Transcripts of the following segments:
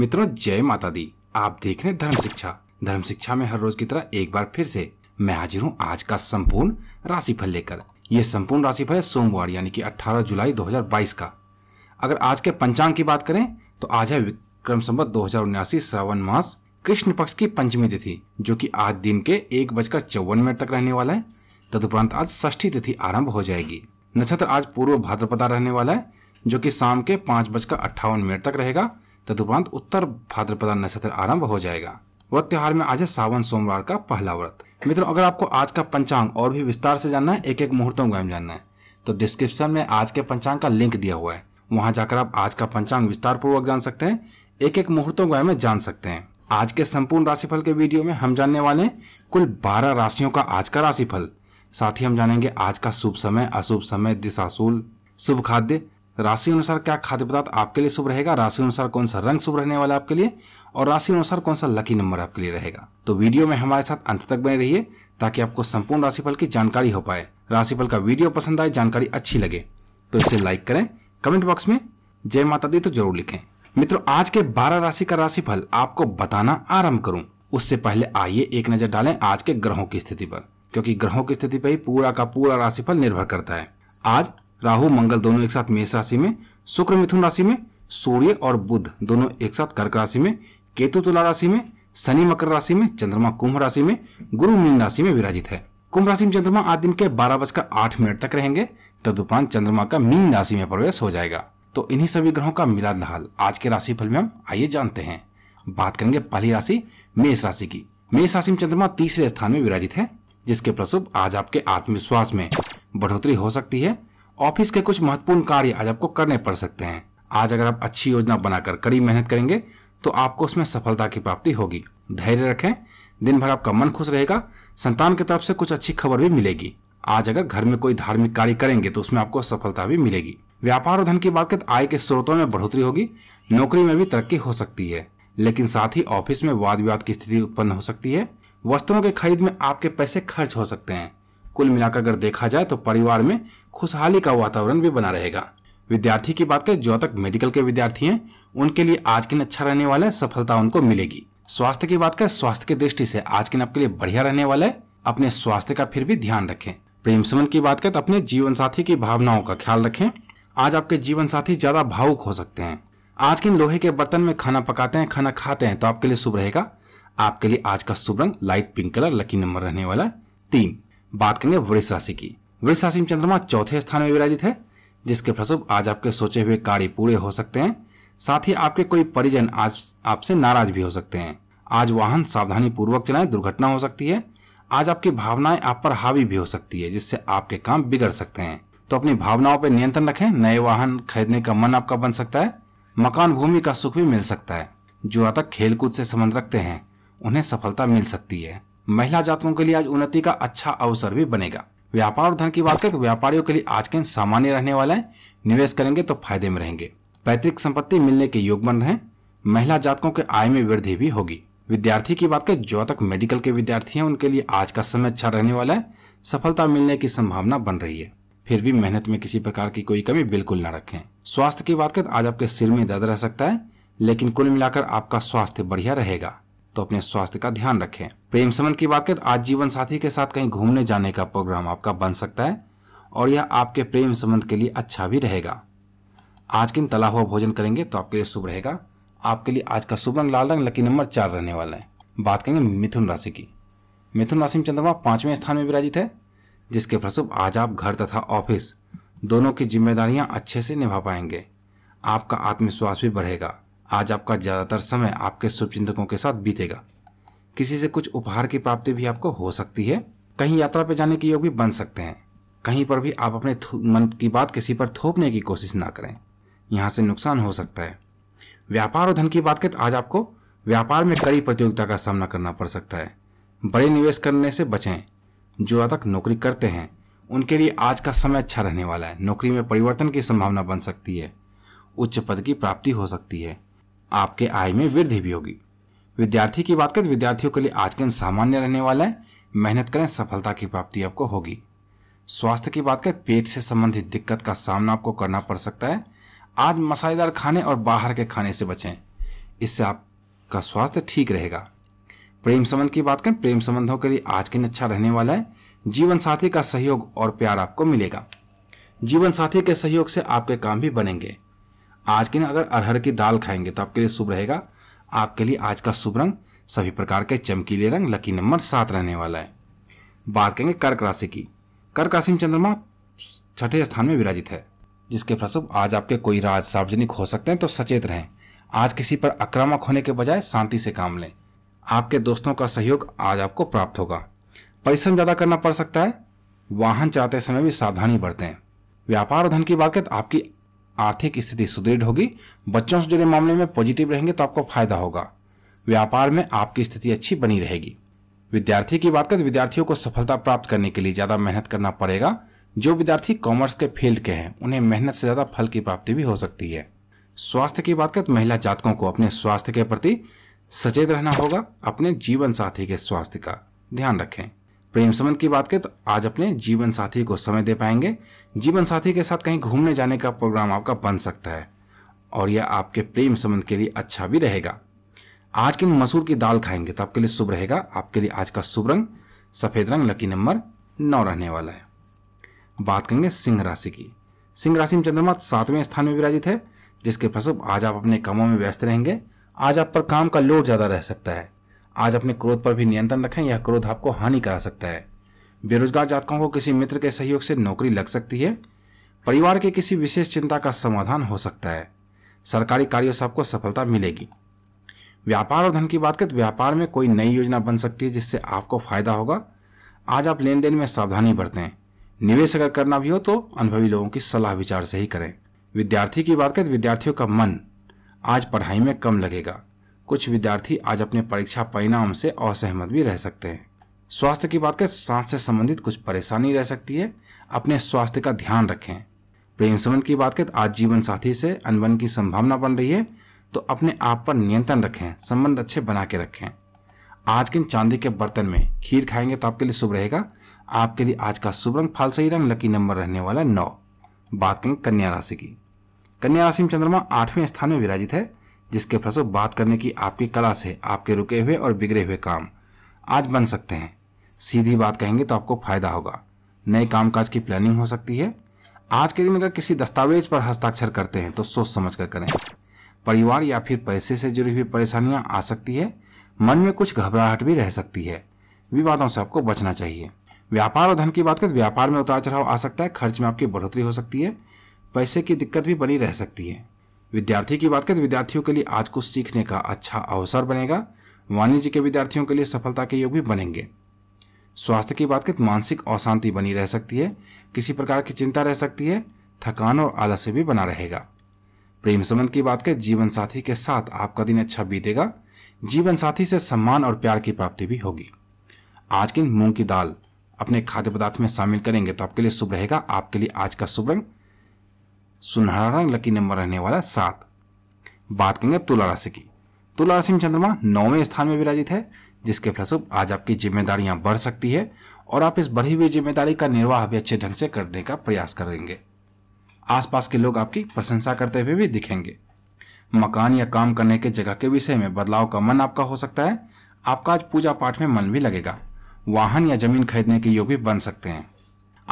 मित्रों जय माता दी आप देख रहे धर्म शिक्षा धर्म शिक्षा में हर रोज की तरह एक बार फिर से मैं हाजिर हूँ आज का संपूर्ण राशिफल लेकर यह संपूर्ण राशिफल है सोमवार यानी कि 18 जुलाई 2022 का अगर आज के पंचांग की बात करें तो आज है विक्रम संबत दो श्रावण मास कृष्ण पक्ष की पंचमी तिथि जो की आज दिन के एक बजकर चौवन मिनट तक रहने वाला है तदुपरांत आज ष्ठी तिथि आरंभ हो जाएगी नक्षत्र आज पूर्व भाद्रपदा रहने वाला है जो कि शाम के पाँच बजकर अट्ठावन मिनट तक रहेगा तदुपरांत उत्तर भाद्रपदा नक्षत्र आरंभ हो जाएगा व्रत त्यौहार में आज है सावन सोमवार का पहला व्रत मित्रों अगर आपको आज का पंचांग और भी विस्तार से जानना है एक एक मुहूर्तों को जानना है तो डिस्क्रिप्शन में आज के पंचांग का लिंक दिया हुआ है वहाँ जाकर आप आज का पंचांग विस्तार पूर्वक जान सकते हैं एक एक मुहूर्तों को में जान सकते हैं आज के संपूर्ण राशिफल के वीडियो में हम जानने वाले कुल 12 राशियों का आज का राशिफल साथ ही हम जानेंगे आज का शुभ समय अशुभ समय दिशाशूल शुभ खाद्य राशि अनुसार क्या खाद्य पदार्थ आपके लिए शुभ रहेगा राशि अनुसार कौन सा रंग शुभ रहने वाला आपके लिए और राशि अनुसार कौन सा लकी नंबर आपके लिए रहेगा तो वीडियो में हमारे साथ अंत तक बने रहिए ताकि आपको संपूर्ण राशिफल की जानकारी हो पाए राशिफल का वीडियो पसंद आए जानकारी अच्छी लगे तो इसे लाइक करें कमेंट बॉक्स में जय माता दी तो जरूर लिखें मित्रों आज के बारह राशि का राशिफल आपको बताना आरंभ करूं उससे पहले आइए एक नजर डालें आज के ग्रहों की स्थिति पर क्योंकि ग्रहों की स्थिति पर ही पूरा का पूरा राशिफल निर्भर करता है आज राहु मंगल दोनों एक साथ मेष राशि में शुक्र मिथुन राशि में सूर्य और बुध दोनों एक साथ कर्क राशि में केतु तुला राशि में शनि मकर राशि में चंद्रमा कुंभ राशि में गुरु मीन राशि में विराजित है कुंभ राशि में चंद्रमा आज दिन के बारह बजकर आठ मिनट तक रहेंगे तदुपरांत चंद्रमा का मीन राशि में प्रवेश हो जाएगा तो इन्हीं सभी ग्रहों का मिला लाल आज के राशि फल में हम आइए जानते हैं बात करेंगे पहली राशि मेष राशि की मेष राशि में चंद्रमा तीसरे स्थान में विराजित है जिसके प्रसुप आज आपके आत्मविश्वास में बढ़ोतरी हो सकती है ऑफिस के कुछ महत्वपूर्ण कार्य आज आपको करने पड़ सकते हैं आज अगर आप अच्छी योजना बनाकर कड़ी मेहनत करेंगे तो आपको उसमें सफलता की प्राप्ति होगी धैर्य रखें दिन भर आपका मन खुश रहेगा संतान की तरफ से कुछ अच्छी खबर भी मिलेगी आज अगर घर में कोई धार्मिक कार्य करेंगे तो उसमें आपको सफलता भी मिलेगी व्यापार और धन की बात करें आय के स्रोतों में बढ़ोतरी होगी नौकरी में भी तरक्की हो सकती है लेकिन साथ ही ऑफिस में वाद विवाद की स्थिति उत्पन्न हो सकती है वस्तुओं के खरीद में आपके पैसे खर्च हो सकते हैं कुल मिलाकर अगर देखा जाए तो परिवार में खुशहाली का वातावरण भी बना रहेगा विद्यार्थी की बात करें जो तक मेडिकल के विद्यार्थी हैं उनके लिए आज के दिन अच्छा रहने वाला है सफलता उनको मिलेगी स्वास्थ्य की बात करें स्वास्थ्य की दृष्टि से आज के दिन आपके लिए बढ़िया रहने वाला है अपने स्वास्थ्य का फिर भी ध्यान रखें प्रेम संबंध की बात करें तो अपने जीवन साथी की भावनाओं का ख्याल रखें आज आपके जीवन साथी ज्यादा भावुक हो सकते हैं आज के लोहे के बर्तन में खाना पकाते हैं खाना खाते हैं तो आपके लिए शुभ रहेगा आपके लिए आज का शुभ रंग light pink colour lucky number रहने वाला है तीन बात करेंगे वृक्ष राशि की वृक्ष राशि में चंद्रमा चौथे स्थान में विराजित है जिसके फलस्वरूप आज आपके सोचे हुए कार्य पूरे हो सकते हैं साथ ही आपके कोई परिजन आज आपसे नाराज भी हो सकते हैं आज वाहन सावधानी पूर्वक चलाए दुर्घटना हो सकती है आज आपकी भावनाएं आप पर हावी भी हो सकती है जिससे आपके काम बिगड़ सकते हैं तो अपनी भावनाओं पर नियंत्रण रखें नए वाहन खरीदने का मन आपका बन सकता है मकान भूमि का सुख भी मिल सकता है जो आता खेलकूद से संबंध रखते हैं उन्हें सफलता मिल सकती है महिला जातकों के लिए आज उन्नति का अच्छा अवसर भी बनेगा व्यापार और धन की बात करें तो व्यापारियों के लिए आज के दिन सामान्य रहने वाला है निवेश करेंगे तो फायदे में रहेंगे पैतृक संपत्ति मिलने के योग बन रहे महिला जातकों के आय में वृद्धि भी होगी विद्यार्थी की बात करें जो तक मेडिकल के विद्यार्थी हैं उनके लिए आज का समय अच्छा रहने वाला है सफलता मिलने की संभावना बन रही है फिर भी मेहनत में किसी प्रकार की कोई कमी बिल्कुल न रखें स्वास्थ्य की बात करें आज आपके सिर में दर्द रह सकता है लेकिन कुल मिलाकर आपका स्वास्थ्य बढ़िया रहेगा तो अपने स्वास्थ्य का ध्यान रखें प्रेम संबंध की बात करें तो आज जीवन साथी के साथ कहीं घूमने जाने का प्रोग्राम आपका बन सकता है और यह आपके प्रेम संबंध के लिए अच्छा भी रहेगा आज किन तला हुआ भोजन करेंगे तो आपके लिए शुभ रहेगा आपके लिए आज का शुभ रंग लाल रंग लकी नंबर चार रहने वाला है बात करेंगे मिथुन राशि की मिथुन राशि में चंद्रमा पांचवें स्थान में विराजित है जिसके फलस्वरूप आज आप घर तथा ऑफिस दोनों की जिम्मेदारियां अच्छे से निभा पाएंगे आपका आत्मविश्वास भी बढ़ेगा आज आपका ज़्यादातर समय आपके शुभचिंतकों के साथ बीतेगा किसी से कुछ उपहार की प्राप्ति भी आपको हो सकती है कहीं यात्रा पर जाने के योग भी बन सकते हैं कहीं पर भी आप अपने मन की बात किसी पर थोपने की कोशिश ना करें यहाँ से नुकसान हो सकता है व्यापार और धन की बात करें तो आज आपको व्यापार में कड़ी प्रतियोगिता का सामना करना पड़ सकता है बड़े निवेश करने से बचें जो तक नौकरी करते हैं उनके लिए आज का समय अच्छा रहने वाला है नौकरी में परिवर्तन की संभावना बन सकती है उच्च पद की प्राप्ति हो सकती है आपके आय में वृद्धि भी होगी विद्यार्थी की बात करें तो विद्यार्थियों के लिए आज का दिन सामान्य रहने वाला है मेहनत करें सफलता की प्राप्ति आपको होगी स्वास्थ्य की बात करें पेट से संबंधित दिक्कत का सामना आपको करना पड़ सकता है आज मसालेदार खाने और बाहर के खाने से बचें इससे आपका स्वास्थ्य ठीक रहेगा प्रेम संबंध की बात करें प्रेम संबंधों के लिए आज के दिन अच्छा रहने वाला है जीवन साथी का सहयोग और प्यार आपको मिलेगा जीवन साथी के सहयोग से आपके काम भी बनेंगे आज के दिन अगर अरहर की दाल खाएंगे तो आपके लिए शुभ रहेगा आपके लिए आज का शुभ रंग सभी प्रकार के चमकीले रंग लकी नंबर सात रहने वाला है बात करेंगे कर्क राशि की कर्क राशि में चंद्रमा छठे स्थान में विराजित है जिसके फलस्वरूप आज आपके कोई राज सार्वजनिक हो सकते हैं तो सचेत रहें आज किसी पर आक्रामक होने के बजाय शांति से काम लें आपके दोस्तों का सहयोग आज आपको प्राप्त होगा परिश्रम ज़्यादा करना पड़ सकता है वाहन चलाते समय भी सावधानी बरतें व्यापार और धन की बात करें तो आपकी आर्थिक स्थिति सुदृढ़ होगी बच्चों से जुड़े मामले में पॉजिटिव रहेंगे तो आपको फायदा होगा व्यापार में आपकी स्थिति अच्छी बनी रहेगी विद्यार्थी की बात करें विद्यार्थियों को सफलता प्राप्त करने के लिए ज्यादा मेहनत करना पड़ेगा जो विद्यार्थी कॉमर्स के फील्ड के हैं उन्हें मेहनत से ज्यादा फल की प्राप्ति भी हो सकती है स्वास्थ्य की बात करें तो महिला जातकों को अपने स्वास्थ्य के प्रति सचेत रहना होगा अपने जीवन साथी के स्वास्थ्य का ध्यान रखें प्रेम संबंध की बात करें तो आज अपने जीवन साथी को समय दे पाएंगे जीवन साथी के साथ कहीं घूमने जाने का प्रोग्राम आपका बन सकता है और यह आपके प्रेम संबंध के लिए अच्छा भी रहेगा आज के मसूर की दाल खाएंगे तो आपके लिए शुभ रहेगा आपके लिए आज का शुभ रंग सफेद रंग लकी नंबर नौ रहने वाला है बात करेंगे सिंह राशि की सिंह राशि में चंद्रमा सातवें स्थान में विराजित है जिसके फलस्वरूप आज आप अपने कामों में व्यस्त रहेंगे आज आप पर काम का लोड ज्यादा रह सकता है आज अपने क्रोध पर भी नियंत्रण रखें यह क्रोध आपको हानि करा सकता है बेरोजगार जातकों को किसी मित्र के सहयोग से नौकरी लग सकती है परिवार के किसी विशेष चिंता का समाधान हो सकता है सरकारी कार्यों से आपको सफलता मिलेगी व्यापार और धन की बात करें तो व्यापार में कोई नई योजना बन सकती है जिससे आपको फायदा होगा आज आप लेन देन में सावधानी बरतें निवेश अगर करना भी हो तो अनुभवी लोगों की सलाह विचार से ही करें विद्यार्थी की बात करें तो विद्यार्थियों का मन आज पढ़ाई में कम लगेगा कुछ विद्यार्थी आज अपने परीक्षा परिणाम से असहमत भी रह सकते हैं स्वास्थ्य की बात करें सांस से संबंधित कुछ परेशानी रह सकती है अपने स्वास्थ्य का ध्यान रखें प्रेम संबंध की बात करें आज जीवन साथी से अनबन की संभावना बन रही है तो अपने आप पर नियंत्रण रखें संबंध अच्छे बना के रखें आज के चांदी के बर्तन में खीर खाएंगे तो आपके लिए शुभ रहेगा आपके लिए आज का शुभ रंग सही रंग लकी नंबर रहने वाला नौ बात करें कन्या राशि की कन्या राशि में चंद्रमा आठवें स्थान में विराजित है जिसके फलस्वरूप बात करने की आपकी कला से आपके रुके हुए और बिगड़े हुए काम आज बन सकते हैं सीधी बात कहेंगे तो आपको फायदा होगा नए कामकाज की प्लानिंग हो सकती है आज के दिन अगर किसी दस्तावेज पर हस्ताक्षर करते हैं तो सोच समझ कर करें परिवार या फिर पैसे से जुड़ी हुई परेशानियां आ सकती है मन में कुछ घबराहट भी रह सकती है विवादों से आपको बचना चाहिए व्यापार और धन की बात करें तो व्यापार में उतार चढ़ाव आ सकता है खर्च में आपकी बढ़ोतरी हो सकती है पैसे की दिक्कत भी बनी रह सकती है विद्यार्थी की बात करें तो विद्यार्थियों के लिए आज कुछ सीखने का अच्छा अवसर बनेगा वाणिज्य के विद्यार्थियों के लिए सफलता के योग भी बनेंगे स्वास्थ्य की बात करें तो मानसिक अशांति बनी रह सकती है किसी प्रकार की चिंता रह सकती है थकान और आलस्य भी बना रहेगा प्रेम संबंध की बात करें जीवन साथी के साथ आपका दिन अच्छा बीतेगा जीवन साथी से सम्मान और प्यार की प्राप्ति भी होगी आज की मूंग की दाल अपने खाद्य पदार्थ में शामिल करेंगे तो आपके लिए शुभ रहेगा आपके लिए आज का शुभ रंग सुनहरा रंग लकी नंबर रहने वाला सात बात करेंगे तुला राशि की तुला राशि में चंद्रमा नौवें स्थान में विराजित है जिसके फलस्वरूप आज आपकी जिम्मेदारियां बढ़ सकती है और आप इस बढ़ी हुई जिम्मेदारी का निर्वाह भी अच्छे ढंग से करने का प्रयास करेंगे आसपास के लोग आपकी प्रशंसा करते हुए भी दिखेंगे मकान या काम करने के जगह के विषय में बदलाव का मन आपका हो सकता है आपका आज पूजा पाठ में मन भी लगेगा वाहन या जमीन खरीदने के योग भी बन सकते हैं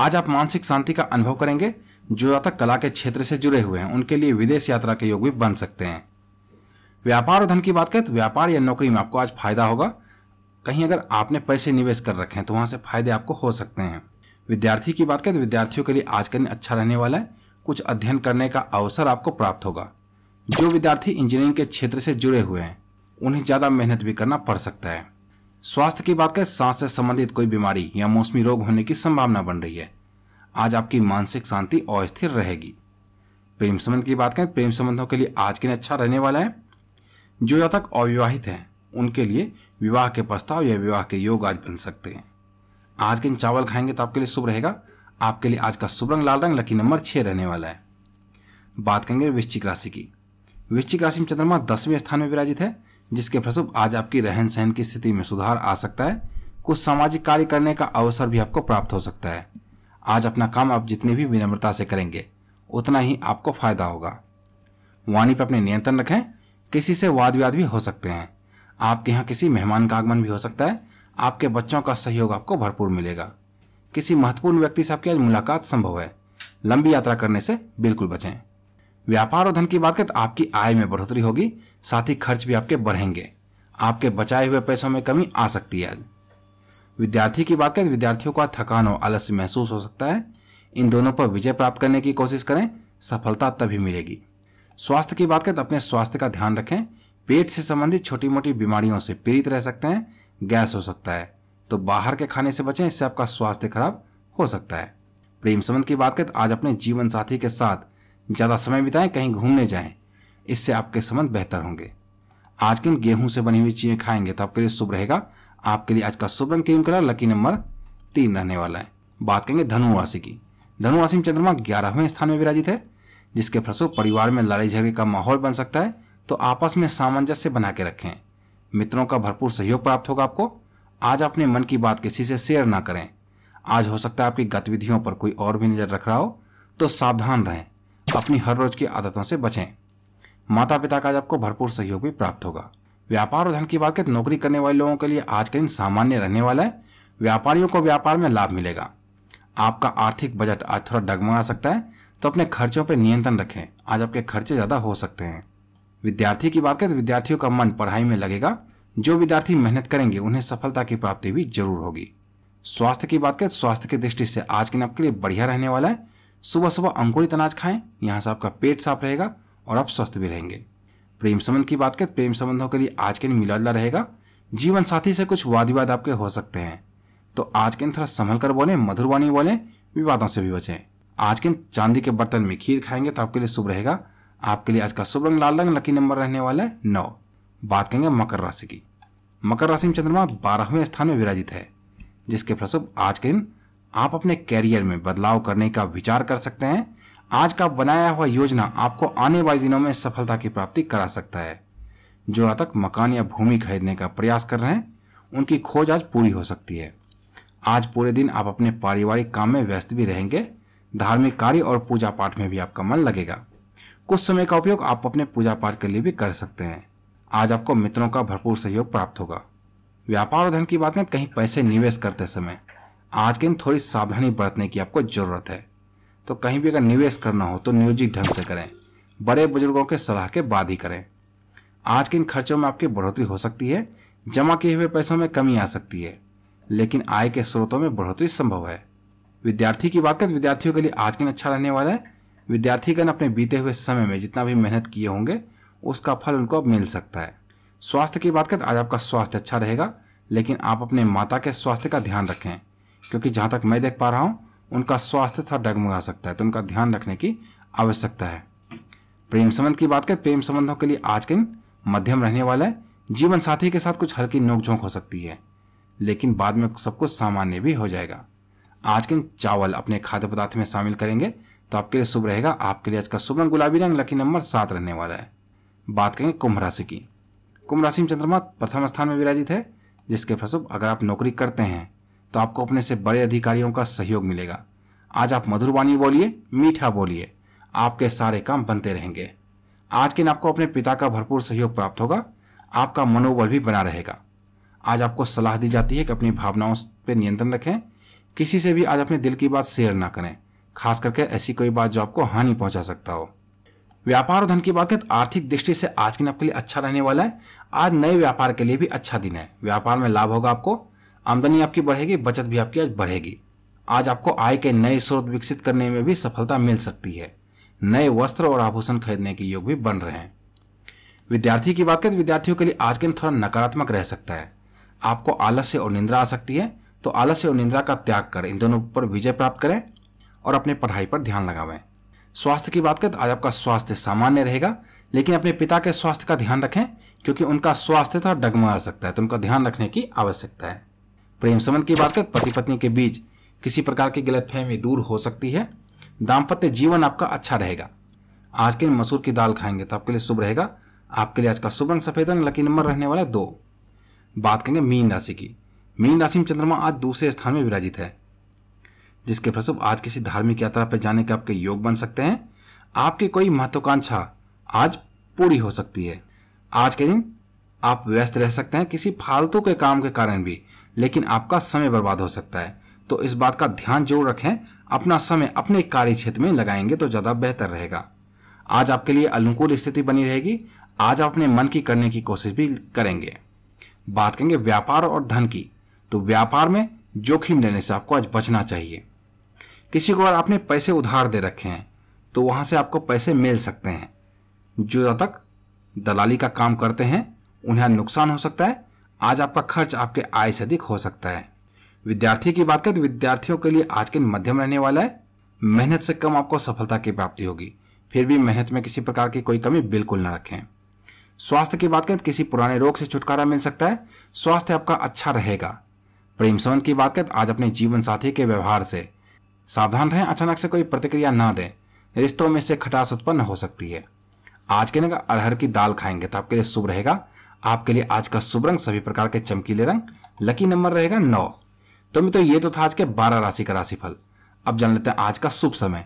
आज आप मानसिक शांति का अनुभव करेंगे जो ज्यादा कला के क्षेत्र से जुड़े हुए हैं उनके लिए विदेश यात्रा के योग भी बन सकते हैं व्यापार और धन की बात करें तो व्यापार या नौकरी में आपको आज फायदा होगा कहीं अगर आपने पैसे निवेश कर रखे हैं तो वहां से फायदे आपको हो सकते हैं विद्यार्थी की बात करें तो विद्यार्थियों के लिए आज का दिन अच्छा रहने वाला है कुछ अध्ययन करने का अवसर आपको प्राप्त होगा जो विद्यार्थी इंजीनियरिंग के क्षेत्र से जुड़े हुए हैं उन्हें ज़्यादा मेहनत भी करना पड़ सकता है स्वास्थ्य की बात करें सांस से संबंधित कोई बीमारी या मौसमी रोग होने की संभावना बन रही है आज आपकी मानसिक शांति अस्थिर रहेगी प्रेम संबंध की बात करें प्रेम संबंधों के लिए आज के दिन अच्छा रहने वाला है जो या तक अविवाहित हैं उनके लिए विवाह के प्रस्ताव या विवाह के योग आज बन सकते हैं आज के दिन चावल खाएंगे तो आपके लिए शुभ रहेगा आपके लिए आज का शुभ रंग लाल रंग लकी नंबर छः रहने वाला है बात करेंगे वृश्चिक राशि की वृश्चिक राशि में चंद्रमा दसवें स्थान में विराजित है जिसके फलस्वरूप आज आपकी रहन सहन की स्थिति में सुधार आ सकता है कुछ सामाजिक कार्य करने का अवसर भी आपको प्राप्त हो सकता है आज अपना काम आप जितनी भी विनम्रता से करेंगे उतना ही आपको फायदा होगा वाणी पर अपने नियंत्रण रखें किसी से वाद विवाद भी हो सकते हैं आपके यहाँ किसी मेहमान का आगमन भी हो सकता है आपके बच्चों का सहयोग आपको भरपूर मिलेगा किसी महत्वपूर्ण व्यक्ति से आपकी आज मुलाकात संभव है लंबी यात्रा करने से बिल्कुल बचें व्यापार और धन की बात करें तो आपकी आय में बढ़ोतरी होगी साथ ही खर्च भी आपके बढ़ेंगे आपके बचाए हुए पैसों में कमी आ सकती है विद्यार्थी की बात करें विद्यार्थियों का थकान और आलस्य महसूस हो सकता है इन दोनों पर विजय प्राप्त करने की कोशिश करें सफलता तभी मिलेगी स्वास्थ्य की बात करें तो अपने स्वास्थ्य का ध्यान रखें पेट से संबंधित छोटी मोटी बीमारियों से पीड़ित रह सकते हैं गैस हो सकता है तो बाहर के खाने से बचें इससे आपका स्वास्थ्य खराब हो सकता है प्रेम संबंध की बात करें तो आज अपने जीवन साथी के साथ ज़्यादा समय बिताएं कहीं घूमने जाएं इससे आपके संबंध बेहतर होंगे आज के गेहूं से बनी हुई चीज़ें खाएंगे तो आपके लिए शुभ रहेगा आपके लिए आज का शुभ अंक क्रीम कलर लकी नंबर तीन रहने वाला है बात करेंगे धनु राशि की धनु राशि में चंद्रमा ग्यारहवें स्थान में विराजित है जिसके फलस्वरूप परिवार में लड़ाई झगड़े का माहौल बन सकता है तो आपस में सामंजस्य बना के रखें मित्रों का भरपूर सहयोग प्राप्त होगा आपको आज अपने मन की बात किसी से शेयर ना करें आज हो सकता है आपकी गतिविधियों पर कोई और भी नजर रख रहा हो तो सावधान रहें अपनी हर रोज की आदतों से बचें माता पिता का आज आपको भरपूर सहयोग भी प्राप्त होगा व्यापार और धन की बात करें नौकरी करने वाले लोगों के लिए आज का दिन सामान्य रहने वाला है व्यापारियों को व्यापार में लाभ मिलेगा आपका आर्थिक बजट आज थोड़ा डगमगा सकता है तो अपने खर्चों पर नियंत्रण रखें आज आपके खर्चे ज़्यादा हो सकते हैं विद्यार्थी की बात करें तो विद्यार्थियों का मन पढ़ाई में लगेगा जो विद्यार्थी मेहनत करेंगे उन्हें सफलता की प्राप्ति भी जरूर होगी स्वास्थ्य की बात करें तो स्वास्थ्य की दृष्टि से आज के दिन आपके लिए बढ़िया रहने वाला है सुबह सुबह अंकुरित अनाज खाएं यहाँ से आपका पेट साफ रहेगा और आप स्वस्थ भी रहेंगे प्रेम संबंध की बात करें प्रेम संबंधों के लिए आज के दिन मिला जुला रहेगा जीवन साथी से कुछ वाद विवाद आपके हो सकते हैं तो आज के दिन थोड़ा संभल कर बोले मधुरवाणी बोले विवादों से भी बचे आज के दिन चांदी के बर्तन में खीर खाएंगे तो आपके लिए शुभ रहेगा आपके लिए आज का शुभ रंग लाल रंग लकी नंबर रहने वाला है नौ बात करेंगे मकर राशि की मकर राशि में चंद्रमा बारहवें स्थान में विराजित है जिसके फलस्वरूप आज के दिन आप अपने कैरियर में बदलाव करने का विचार कर सकते हैं आज का बनाया हुआ योजना आपको आने वाले दिनों में सफलता की प्राप्ति करा सकता है जो तक मकान या भूमि खरीदने का प्रयास कर रहे हैं उनकी खोज आज पूरी हो सकती है आज पूरे दिन आप अपने पारिवारिक काम में व्यस्त भी रहेंगे धार्मिक कार्य और पूजा पाठ में भी आपका मन लगेगा कुछ समय का उपयोग आप अपने पूजा पाठ के लिए भी कर सकते हैं आज आपको मित्रों का भरपूर सहयोग प्राप्त होगा व्यापार और धन की बात में कहीं पैसे निवेश करते समय आज के दिन थोड़ी सावधानी बरतने की आपको जरूरत है तो कहीं भी अगर निवेश करना हो तो नियोजित ढंग से करें बड़े बुजुर्गों के सलाह के बाद ही करें आज के इन खर्चों में आपकी बढ़ोतरी हो सकती है जमा किए हुए पैसों में कमी आ सकती है लेकिन आय के स्रोतों में बढ़ोतरी संभव है विद्यार्थी की बात करें तो विद्यार्थियों के लिए आज के दिन अच्छा रहने वाला है विद्यार्थीगण अपने बीते हुए समय में जितना भी मेहनत किए होंगे उसका फल उनको अब मिल सकता है स्वास्थ्य की बात करें तो आज आपका स्वास्थ्य अच्छा रहेगा लेकिन आप अपने माता के स्वास्थ्य का ध्यान रखें क्योंकि जहाँ तक मैं देख पा रहा हूँ उनका स्वास्थ्य थोड़ा डगमगा सकता है तो उनका ध्यान रखने की आवश्यकता है प्रेम संबंध की बात करें प्रेम संबंधों के लिए आज के दिन मध्यम रहने वाला है जीवन साथी के साथ कुछ हल्की नोकझोंक हो सकती है लेकिन बाद में सब कुछ सामान्य भी हो जाएगा आज के दिन चावल अपने खाद्य पदार्थ में शामिल करेंगे तो आपके लिए शुभ रहेगा आपके लिए आज का शुभ रंग गुलाबी रंग लकी नंबर सात रहने वाला है बात करेंगे कुंभ राशि की कुंभ राशि में चंद्रमा प्रथम स्थान में विराजित है जिसके फलस्वरूप अगर आप नौकरी करते हैं तो आपको अपने से बड़े अधिकारियों का सहयोग मिलेगा आज आप वाणी बोलिए मीठा बोलिए आपके सारे काम बनते रहेंगे आज के दिन आपको अपने पिता का भरपूर सहयोग प्राप्त होगा आपका मनोबल भी बना रहेगा आज आपको सलाह दी जाती है कि अपनी भावनाओं पर नियंत्रण रखें किसी से भी आज अपने दिल की बात शेयर ना करें खास करके ऐसी कोई बात जो आपको हानि पहुंचा सकता हो व्यापार और धन की बात तो आर्थिक दृष्टि से आज के दिन आपके लिए अच्छा रहने वाला है आज नए व्यापार के लिए भी अच्छा दिन है व्यापार में लाभ होगा आपको आमदनी आपकी बढ़ेगी बचत भी आपकी आज बढ़ेगी आज आपको आय के नए स्रोत विकसित करने में भी सफलता मिल सकती है नए वस्त्र और आभूषण खरीदने के योग भी बन रहे हैं विद्यार्थी की बात करें विद्यार्थियों के लिए आज के दिन थोड़ा नकारात्मक रह सकता है आपको आलस्य और निंद्रा आ सकती है तो आलस्य और निंद्रा का त्याग कर इन दोनों पर विजय प्राप्त करें और अपने पढ़ाई पर ध्यान लगावें स्वास्थ्य की बात करें तो आज आपका स्वास्थ्य सामान्य रहेगा लेकिन अपने पिता के स्वास्थ्य का ध्यान रखें क्योंकि उनका स्वास्थ्य थोड़ा डगमगा सकता है तो उनका ध्यान रखने की आवश्यकता है प्रेम संबंध की बात करें पति पत्नी के बीच किसी प्रकार की गलतफहमी दूर हो सकती है दाम्पत्य जीवन आपका अच्छा रहेगा आज के मसूर की दाल खाएंगे तो आपके लिए शुभ रहेगा आपके लिए आज का शुभ रंग सफेद रंग लकी नंबर रहने वाला दो बात करेंगे मीन राशि की मीन राशि में चंद्रमा आज दूसरे स्थान में विराजित है जिसके फलस्वरूप आज किसी धार्मिक यात्रा पर जाने के आपके योग बन सकते हैं आपकी कोई महत्वाकांक्षा आज पूरी हो सकती है आज के दिन आप व्यस्त रह सकते हैं किसी फालतू के काम के कारण भी लेकिन आपका समय बर्बाद हो सकता है तो इस बात का ध्यान जरूर रखें अपना समय अपने कार्य क्षेत्र में लगाएंगे तो ज्यादा बेहतर रहेगा आज आपके लिए अनुकूल स्थिति बनी रहेगी आज आप अपने मन की करने की कोशिश भी करेंगे बात करेंगे व्यापार और धन की तो व्यापार में जोखिम लेने से आपको आज बचना चाहिए किसी को अगर आपने पैसे उधार दे रखे हैं तो वहां से आपको पैसे मिल सकते हैं जो तक दलाली का काम करते हैं उन्हें नुकसान हो सकता है आज आपका खर्च आपके आय से अधिक हो सकता है विद्यार्थी की बात करें तो विद्यार्थियों के लिए आज के मध्यम रहने वाला है मेहनत से कम आपको सफलता की प्राप्ति होगी फिर भी मेहनत में किसी प्रकार की कोई कमी बिल्कुल न रखें स्वास्थ्य की बात करें तो किसी पुराने रोग से छुटकारा मिल सकता है स्वास्थ्य आपका अच्छा रहेगा प्रेम संबंध की बात करें तो आज अपने जीवन साथी के व्यवहार से सावधान रहें अचानक से कोई प्रतिक्रिया ना दें रिश्तों में से खटास उत्पन्न हो सकती है आज के दिन अरहर की दाल खाएंगे तो आपके लिए शुभ रहेगा आपके लिए आज का शुभ रंग सभी प्रकार के चमकीले रंग लकी नंबर रहेगा नौ तो मित्रों ये तो था आज के बारह राशि का राशिफल अब जान लेते हैं आज का शुभ समय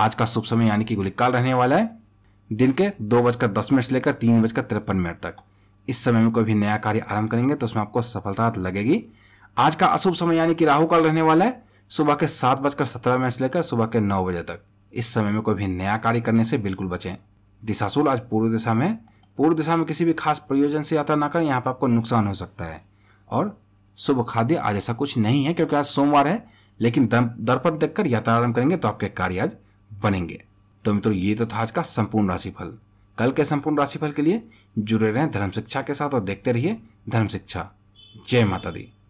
आज का शुभ समय यानी कि गुलिकाल रहने वाला है दिन के दो बजकर दस मिनट से लेकर तीन बजकर तिरपन मिनट तक इस समय में कोई भी नया कार्य आरंभ करेंगे तो उसमें आपको सफलता लगेगी आज का अशुभ समय यानी कि राहु काल रहने वाला है सुबह के सात बजकर सत्रह मिनट से लेकर सुबह के नौ बजे तक इस समय में कोई भी नया कार्य करने से बिल्कुल बचें दिशाशूल आज पूर्व दिशा में पूर्व दिशा में किसी भी खास प्रयोजन से यात्रा ना करें यहाँ पर आपको नुकसान हो सकता है और शुभ खाद्य आज ऐसा कुछ नहीं है क्योंकि आज सोमवार है लेकिन दर्पण देखकर यात्रा आरंभ करेंगे तो आपके कार्य आज बनेंगे तो मित्रों ये तो था आज का संपूर्ण राशिफल कल के संपूर्ण राशिफल के लिए जुड़े रहें धर्म शिक्षा के साथ और देखते रहिए धर्म शिक्षा जय माता दी